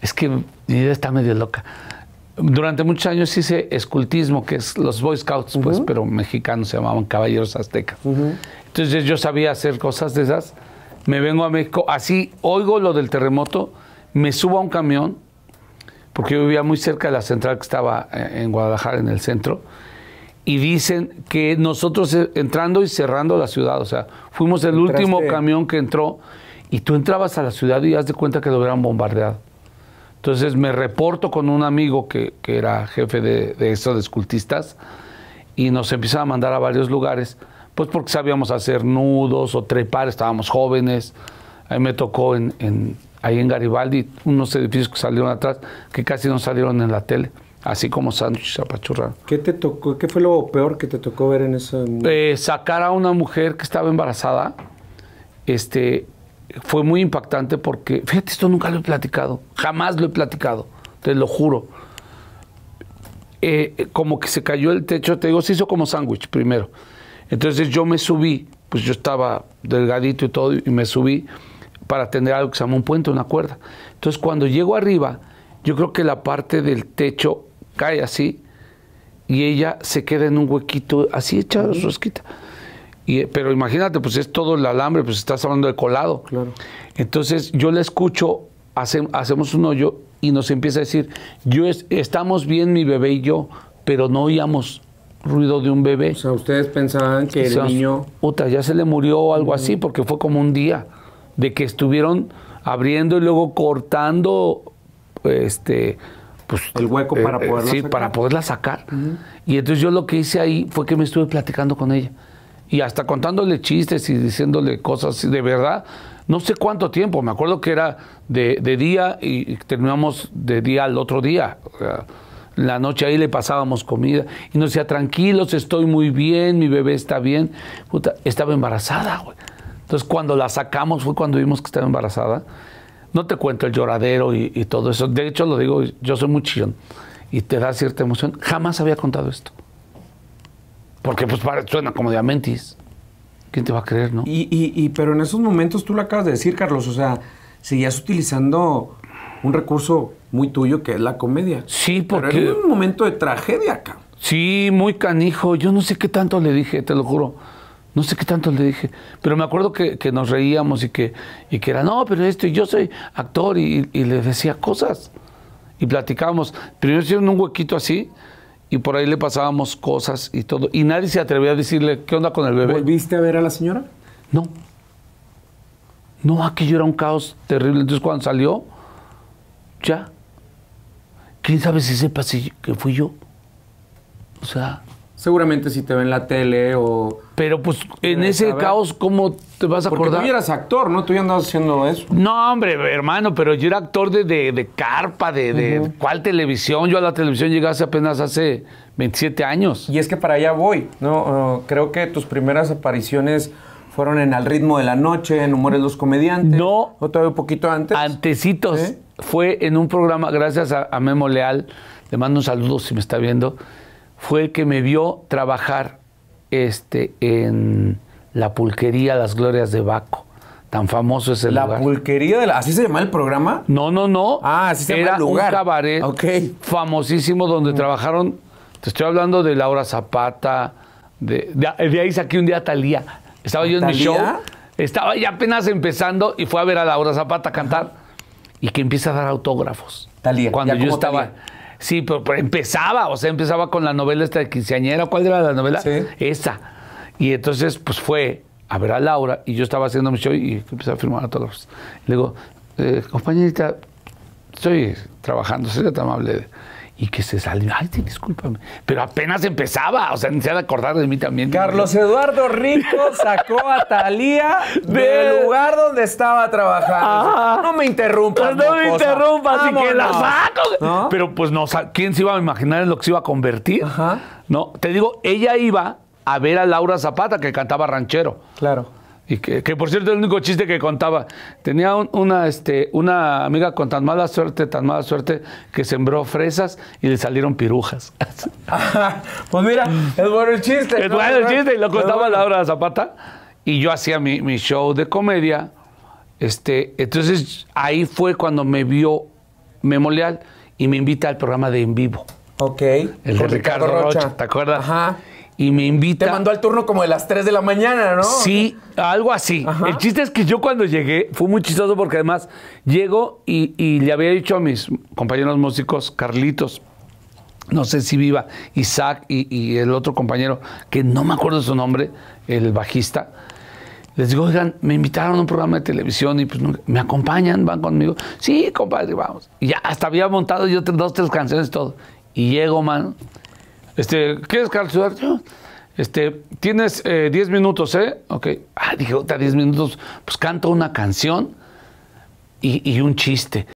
es que mi idea está medio loca. Durante muchos años hice escultismo, que es los Boy Scouts, pues, pero mexicanos se llamaban caballeros aztecas. Entonces yo sabía hacer cosas de esas. Me vengo a México, así oigo lo del terremoto, me subo a un camión, porque yo vivía muy cerca de la central que estaba eh, en Guadalajara, en el centro, y dicen que nosotros eh, entrando y cerrando la ciudad, o sea, fuimos el último camión que entró, y tú entrabas a la ciudad y haz de cuenta que lo hubieran bombardeado. Entonces me reporto con un amigo que, que era jefe de, de estos escultistas y nos empezaba a mandar a varios lugares, pues porque sabíamos hacer nudos o trepar, estábamos jóvenes. Ahí me tocó en, en, ahí en Garibaldi unos edificios que salieron atrás que casi no salieron en la tele, así como Sánchez apachurrados. ¿Qué te tocó? ¿Qué fue lo peor que te tocó ver en eso? Eh, sacar a una mujer que estaba embarazada, este, fue muy impactante porque, fíjate, esto nunca lo he platicado, jamás lo he platicado, te lo juro. Eh, eh, como que se cayó el techo, te digo, se hizo como sándwich primero. Entonces yo me subí, pues yo estaba delgadito y todo, y me subí para tener algo que se llama un puente, una cuerda. Entonces cuando llego arriba, yo creo que la parte del techo cae así y ella se queda en un huequito así echada, rosquita pero imagínate, pues es todo el alambre, pues estás hablando de colado. Entonces yo le escucho, hacemos un hoyo y nos empieza a decir, yo estamos bien mi bebé y yo, pero no oíamos ruido de un bebé. O sea, ustedes pensaban que el niño... ya se le murió o algo así, porque fue como un día de que estuvieron abriendo y luego cortando este pues, el hueco eh, para eh, poderla sacar. para poderla sacar. Y entonces yo lo que hice ahí fue que me estuve platicando con ella y hasta contándole chistes y diciéndole cosas de verdad. No sé cuánto tiempo, me acuerdo que era de, día y terminamos de día al otro día. La noche ahí le pasábamos comida y nos decía, tranquilos, estoy muy bien, mi bebé está bien. estaba embarazada, güey. Entonces cuando la sacamos fue cuando vimos que estaba embarazada. No te cuento el lloradero y, y todo eso. De hecho, lo digo, yo soy muy chillón y te da cierta emoción. Jamás había contado esto. Porque pues para, suena como Amentis. ¿Quién te va a creer, no? Y, pero en esos momentos tú lo acabas de decir, Carlos, o sea, seguías utilizando un recurso muy tuyo que es la comedia. Sí, porque... Pero en un momento de tragedia acá. Sí, muy canijo. Yo no sé qué tanto le dije, te lo juro. No sé qué tanto le dije, pero me acuerdo que, nos reíamos y que, que era, no, pero esto, yo soy actor y, y, le decía cosas. Y platicábamos. Primero hicieron un huequito así, y por ahí le pasábamos cosas y todo. Y nadie se atrevía a decirle, ¿qué onda con el bebé? ¿Volviste a ver a la señora? No. No, aquello era un caos terrible. Entonces cuando salió, ya. ¿Quién sabe si sepa si que fui yo? O sea, seguramente si te ven la tele o... Pero pues en ese caos, ¿cómo te vas a acordar? Porque tú eras actor, ¿no? Tú ya andabas haciendo eso. No, hombre, hermano, pero yo era actor de, carpa, de, cuál televisión. Yo a la televisión llegaste apenas hace 27 años. Y es que para allá voy, ¿no? Uh, creo que tus primeras apariciones fueron en Al ritmo de la noche, en Humores los comediantes. No. O todavía un poquito antes. Antecitos. ¿Eh? Fue en un programa, gracias a, Memo Leal, le mando un saludo si me está viendo fue el que me vio trabajar este, en la pulquería Las Glorias de Baco. Tan famoso es el la pulquería de la, ¿Así se llama el programa? No, no, no. Ah, así se llama el lugar. un cabaret famosísimo donde trabajaron. Te estoy hablando de Laura Zapata. De, de, ahí saqué un día a Talía. Estaba yo en mi show. Estaba ya apenas empezando y fue a ver a Laura Zapata cantar. Y que empieza a dar autógrafos. Talía. Cuando yo estaba. Sí, pero, empezaba, o sea, empezaba con la novela esta de quinceañera, ¿cuál era la novela? Sí. Esa. Y entonces, pues fue a ver a Laura y yo estaba haciendo mi show y empecé a firmar autógrafos. Le digo, eh, compañerita, estoy trabajando, sería tan amable y que se salió. Ay, discúlpame. Pero apenas empezaba, o sea, ni se acordar de mí también. Carlos Eduardo Rico sacó a Talía del lugar donde estaba trabajando. No me interrumpas. Pues no me interrumpas, así que la saco. Pero pues no, ¿quién se iba a imaginar en lo que se iba a convertir? Ajá. No, te digo, ella iba a ver a Laura Zapata que cantaba ranchero. Claro. Y que, por cierto, el único chiste que contaba, tenía una, este, una amiga con tan mala suerte, tan mala suerte, que sembró fresas y le salieron pirujas. pues mira, es bueno el chiste. Es bueno el chiste, y lo contaba Laura Zapata. Y yo hacía mi, show de comedia. Este, entonces ahí fue cuando me vio Memorial y me invita al programa de En Vivo. Ok. El de Ricardo, Rocha. ¿te acuerdas? Ajá y me invita. Te mandó al turno como de las 3 de la mañana, ¿no? Sí, algo así. El chiste es que yo cuando llegué, fue muy chistoso porque además llego y, le había dicho a mis compañeros músicos, Carlitos, no sé si viva, Isaac y, el otro compañero, que no me acuerdo su nombre, el bajista. Les digo, oigan, me invitaron a un programa de televisión y pues me acompañan, van conmigo. Sí, compadre, vamos. Y ya hasta había montado yo dos, tres canciones, todo. Y llego, mano. Este, es, Carlos Este, tienes 10 eh, minutos, ¿eh? Ok. Ah, dije, otra 10 minutos. Pues canto una canción y un chiste.